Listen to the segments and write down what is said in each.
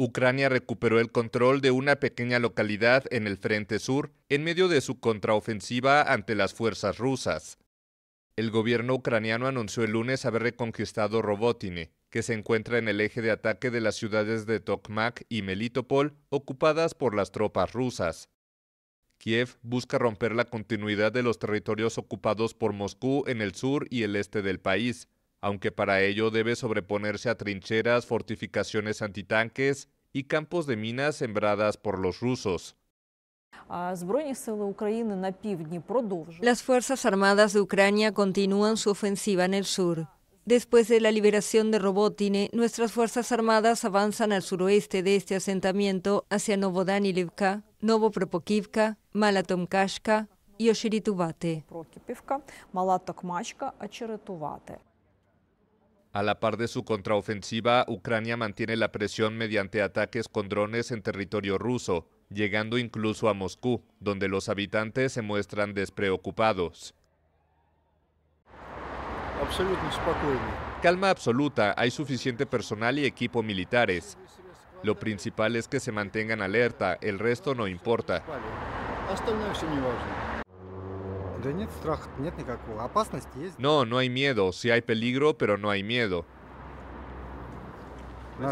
Ucrania recuperó el control de una pequeña localidad en el frente sur en medio de su contraofensiva ante las fuerzas rusas. El gobierno ucraniano anunció el lunes haber reconquistado Robotine, que se encuentra en el eje de ataque de las ciudades de Tokmak y Melitopol, ocupadas por las tropas rusas. Kiev busca romper la continuidad de los territorios ocupados por Moscú en el sur y el este del país, aunque para ello debe sobreponerse a trincheras, fortificaciones antitanques y campos de minas sembradas por los rusos. Las Fuerzas Armadas de Ucrania continúan su ofensiva en el sur. Después de la liberación de Robotine, nuestras Fuerzas Armadas avanzan al suroeste de este asentamiento hacia Novodanilivka, Novopropokivka, Malatomkashka y Oshirituvate. A la par de su contraofensiva, Ucrania mantiene la presión mediante ataques con drones en territorio ruso, llegando incluso a Moscú, donde los habitantes se muestran despreocupados. Calma absoluta, hay suficiente personal y equipo militares. Lo principal es que se mantengan alerta, el resto no importa. No, no hay miedo. Sí hay peligro, pero no hay miedo. Э,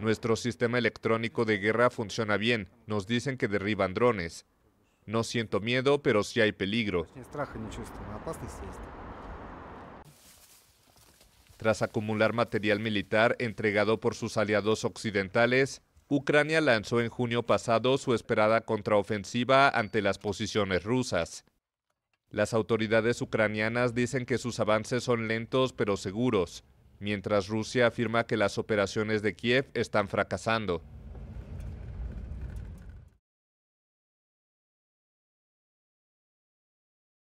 Nuestro sistema electrónico de guerra funciona bien. Nos dicen que derriban drones. No siento miedo, pero sí hay peligro. Tras acumular material militar entregado por sus aliados occidentales, Ucrania lanzó en junio pasado su esperada contraofensiva ante las posiciones rusas. Las autoridades ucranianas dicen que sus avances son lentos pero seguros, mientras Rusia afirma que las operaciones de Kiev están fracasando.